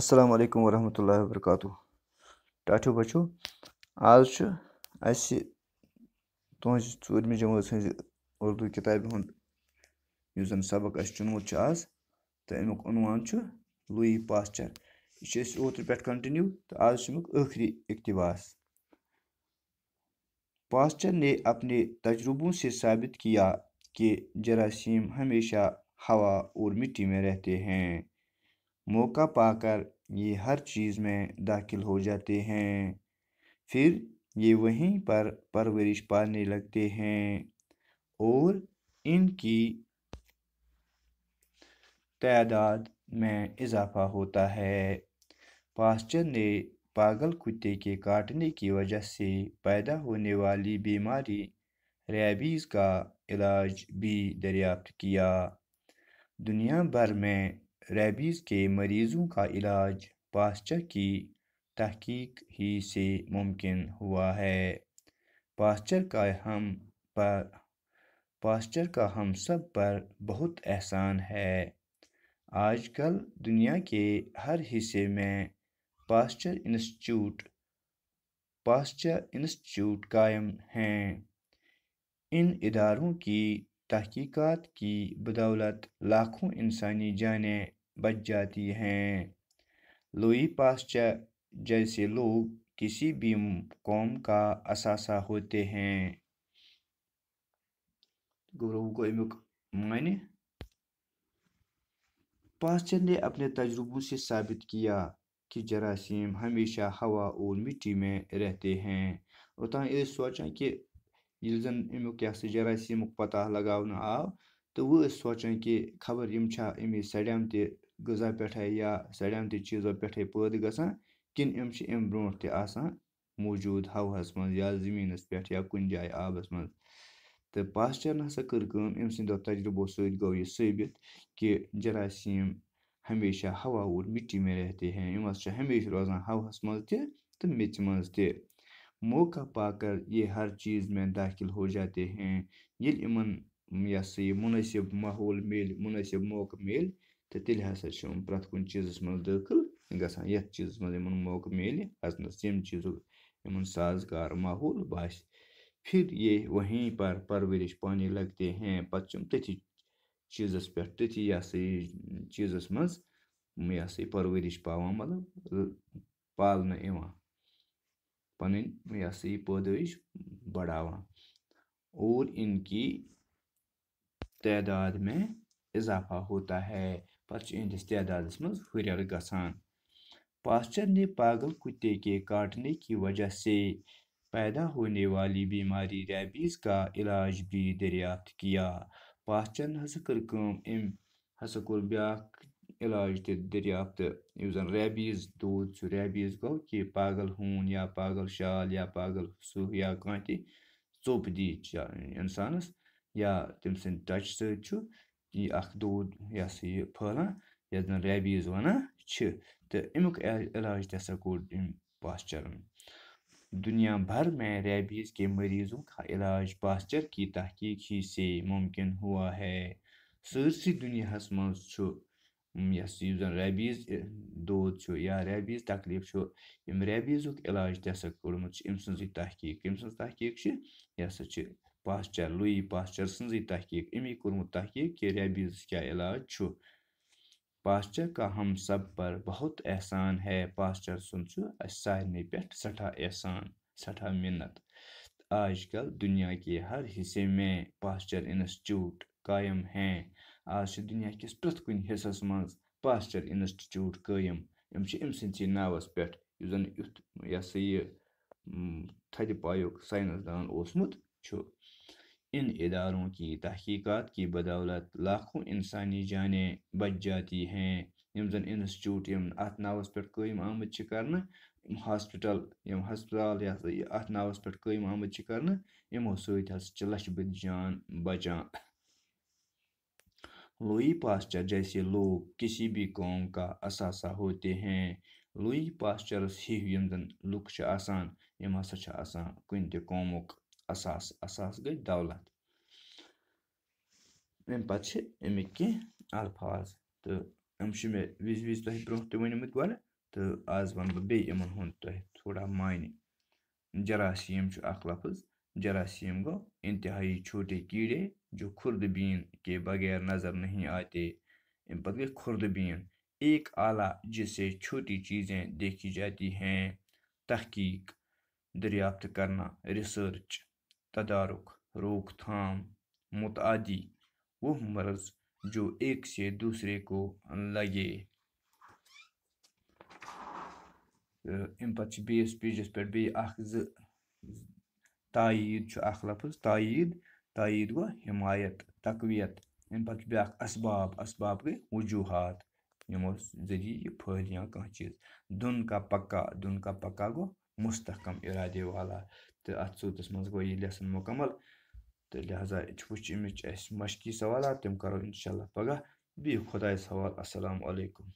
अस्सलाम वालेकुम वरहमतुल्लाहि वबरकातुह टाठियो बच्चों आज छ असे तुज चूरमि जमात हज उर्दू किताब हूँ उस जन सबक अस चुनमुत आज तो अमुक उनवान लुई पास्चर यह ओत पे कंटिन्यू तो आज अमुक ٲخری इकतबास पास्चर ने अपने तजुर्बों से साबित किया कि जरासीम हमेशा हवा और मिट्टी में रहते हैं मौका पाकर ये हर चीज़ में दाखिल हो जाते हैं फिर ये वहीं पर परवरिश पाने लगते हैं और इनकी तादाद में इजाफा होता है पास्चर ने पागल कुत्ते के काटने की वजह से पैदा होने वाली बीमारी रेबीज़ का इलाज भी दरियाफ्त किया दुनिया भर में रेबीज़ के मरीज़ों का इलाज पास्चर की तहकीक ही से मुमकिन हुआ है पास्चर का हम पर पास्चर का हम सब पर बहुत एहसान है आजकल दुनिया के हर हिस्से में पास्चर इंस्टीट्यूट पास्चर इंस्टीट्यूट कायम हैं इन इदारों की तहकीकात की बदौलत लाखों इंसानी जानें बच जाती हैं लुई पाश्चर जैसे लोग किसी भी कौम का असासा होते हैं गौरव को मायने पाश्चर ने अपने तजुर्बों से साबित किया कि जरासीम हमेशा हवा और मिट्टी में रहते हैं उतना ये सोचा कि ये जन अमुक यह जरासीम पता लगा आव तो वह सोचा कि खबर यम अमे सड़म غذا پٮ۪ٹھَے یا سڑیمتہِ چیٖزو پٮ۪ٹھَے پٲدٕ گژھان کِنہٕ یِم چھِ اَمہِ برٛونٛٹھ تہِ آسان موٗجوٗد ہَوہَس منٛز یا زٔمیٖنَس پٮ۪ٹھ یا کُنہِ جایہِ آبَس منٛز تہٕ پاسچَرن ہَسا کٔر کٲم أمۍ سٕنٛدیو تجرُبو سۭتۍ گوٚو یہِ ثٲبِت کہِ جَراسیٖم ہمیشہ ہوا اور مِٹی میں رہتے ہیں یِم حظ چھِ ہمیشہِ روزان ہَوہَس منٛز تہِ تہٕ میٚژِ منٛز تہِ موقع پا کر یہ ہر چیٖز میں داخل ہو جاتے ہیں ییٚلہِ یِمَن یہِ ہَسا یہِ مُنٲسِب ماحول میلہِ مُنٲسِب موقعہٕ میلہِ તેલી હાસાચું બ્રાતકુન ચીઝસ મલદકિલ ઇંગસા યત ચીઝસ મલે મનુક મેલી આસન દ સેમ ચીઝસ ઇમન સાસ ગાર માહોલ બાસ ફિર યે વહી પર પરવર્દિશ પાને લગતે હે પચમતે ચીઝસ પટતી ચીઝસ મન્સ ઉમે યસી પરવર્દિશ પાવા મલ પાદના ઇમા પાને યસી પોદ વિશ બડાવા ઓર ઇનકી તદાદ મે ઇઝાફા હોતા હૈ پتہٕ چھُ یِہنٛدِس تعدادَس منٛز ہُرٮ۪ر گژھان پاسچر ने पागल कुत्ते के काटने की वजह से पैदा होने वाली बीमारी ریبیٖز کا علاج بھی دریافت کیا پاسچَن ہسا کٔر کٲم أمۍ ہسا کوٚر بیٛاکھ علاج تہِ دٔریافت یُس زَن ریبیٖز دود چھُ ریبیٖز گوٚو کہِ پاگل ہوٗن یا پاگل شال یا پاگل سٕہہ یا کانٛہہ تہِ ژوٚپ دی اِنسانَس یا تٔمۍ سٕنٛدِ ٹچہِ سۭتۍ چھُ اکھ دوٗد یہِ ہسا یہِ پھٔہلان یَتھ زَن ریبیٖز وَنان چھِ تہٕ اَمیُک علاج تہِ ہسا کوٚر أمۍ پاسچَرَن دُنیا بھر میں ریبیٖز کے مٔریٖضوں کا علاج پاسچَر کی تحقیٖق ہی سے مُمکِن ہوا ہے سٲرسٕے دُنیاہَس منٛز چھُ یہِ ہسا یُس زَن ریبیٖز دود چھُ یا ریبیٖز تکلیٖف چھُ ییٚمہِ ریبیٖزُک علاج تہِ ہسا کوٚرمُت چھُ أمۍ سٕنٛزٕے تحقیٖق أمۍ سٕنٛز تحقیٖق چھِ یہِ ہسا چھِ پاسچر لُیی پاسچر سٕنٛزٕے تحقیٖق أمی کوٚرمُت تحقیٖق کہِ ریبیٖز کیٛاہ علاج چھُ پاسچر کا ہم سب پر بہت احسان ہے پاسچر سُنٛد چھُ اَسہِ سارنٕے پٮ۪ٹھ سٮ۪ٹھاہ احسان سٮ۪ٹھاہ محنت آج کل دُنیا کے ہر حِصے میں پاسچر اِنسچوٗٹ قایِم ہیں آز چھِ دُنیا کِس پرٛٮ۪تھ کُنہِ حِصَس منٛز پاسچر اِنسٹِچوٗٹ قٲیِم یِم چھِ أمۍ سٕنٛدسٕے ناوَس پٮ۪ٹھ یُس زَن یُتھ یہِ ہَسا یہِ تھَدِ پایُک ساینَسدان اوسمُت इन इदारों की तहकीकत की बदौलत लाखों इंसानी जानें बच जाती हैं यम जन इंस्टीट्यूट यम अत नावस पे कम आमद कर हॉस्पिटल यम हस्पताल अत नावस पे कम आमद कर यमो जान बचा लुई पास्चर जैसे लोग किसी भी कौम का असासा होते हैं लुई पास्चरस ही यम जन लुक आसान यम हसा आसान कुन اساس اساس گٔے دولت اَمہِ پَتہٕ چھِ اَمِکۍ کینٛہہ الفاظ تہٕ یِم چھِ مےٚ وِزِ وِزِ تۄہہِ برونٛہہ تہِ ؤنۍمٕتۍ گۄڈٕ تہٕ آز وَنہٕ بہٕ بیٚیہِ یِمَن ہُنٛد تۄہہِ تھوڑا معنے جَراسیٖم چھُ اَکھ لفظ جَراسیٖم گوٚو اِنتِہٲیی چھوٹے کیٖڑے جو خُرد بیٖن کے بغیر نظر نہیں آتے اَمہِ پَتہٕ گٔے خُرد بیٖن ایک آلہ جسے چھوٹی چیٖزیں دیکھی جاتی ہیں تحقیٖق دٔریافت کَرنا رِسٲرٕچ तदारुक रोकथाम मुतदी वह मर्ज़ जो एक से दूसरे को लगे अम पे बेस पेजस पे बे तायद लफज तायद तायद गो हिमायत तकवीत अम पे ब्या असबाब इसबाब गई वजूहत यमो जरिए यह या कह चीज़ दुन का पक्का दुन का पक्का गो مُستحکم اِرادے والا تہٕ اَتھ صوٗرتَس منٛز گوٚو یہِ لیسَن مُکمل تہٕ لہٰذا وٕچھ اَمِچ اَسہِ مشقی سوالات تِم کَرو اِنشاء اللہ پَگاہ بِہِو خۄدایَس حوال اَسَلامُ علیکُم